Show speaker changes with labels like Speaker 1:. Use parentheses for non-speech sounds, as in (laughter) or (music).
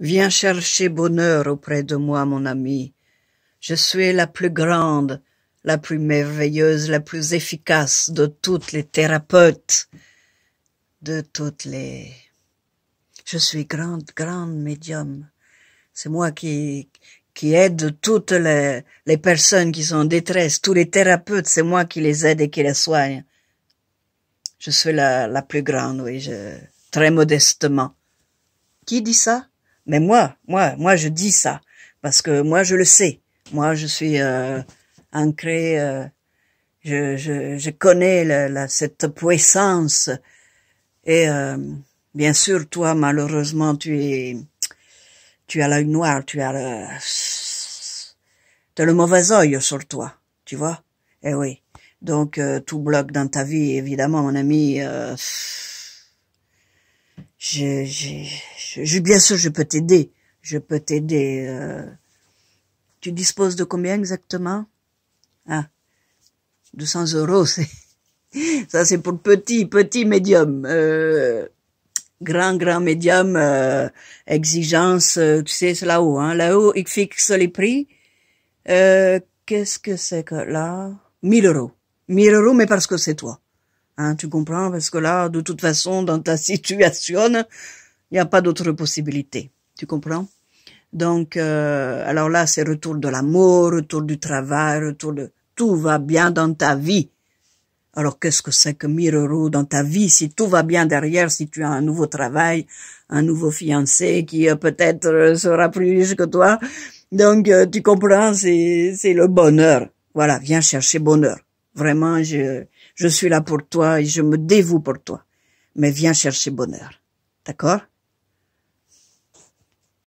Speaker 1: Viens chercher bonheur auprès de moi, mon ami. Je suis la plus grande, la plus merveilleuse, la plus efficace de toutes les thérapeutes, de toutes les... Je suis grande, grande médium. C'est moi qui, qui aide toutes les, les personnes qui sont en détresse. Tous les thérapeutes, c'est moi qui les aide et qui les soigne. Je suis la, la plus grande, oui, je, très modestement. Qui dit ça? Mais moi, moi, moi, je dis ça parce que moi, je le sais. Moi, je suis euh, ancré. Euh, je, je, je, connais la, cette puissance. Et euh, bien sûr, toi, malheureusement, tu es, tu as l'œil noir, tu as le, as le mauvais œil sur toi, tu vois. Eh oui. Donc, euh, tout bloque dans ta vie, évidemment, mon ami je, je, je, bien sûr, je peux t'aider. Je peux t'aider. Euh. Tu disposes de combien exactement Ah, 200 euros, c'est... (laughs) Ça, c'est pour petit, petit médium. Euh. grand, grand médium, euh, exigence, tu sais, c'est là-haut. Hein? Là-haut, ils fixent les prix. Qu'est-ce que c'est que là 1000 euros. 1000 euros, mais parce que c'est toi. Hein, tu comprends Parce que là, de toute façon, dans ta (laughs) situation, il n'y a pas d'autre possibilité. Tu comprends Donc, euh, alors là, c'est retour de l'amour, retour du travail, retour de... Tout va bien dans ta vie. Alors qu'est-ce que c'est que 1000 euros dans ta vie si tout va bien derrière, si tu as un nouveau travail, un nouveau fiancé qui euh, peut-être euh, sera plus riche que toi. Donc tu comprends, c'est le bonheur. Voilà, viens chercher bonheur. Vraiment, je, je suis là pour toi et je me dévoue pour toi. Mais viens chercher bonheur. D'accord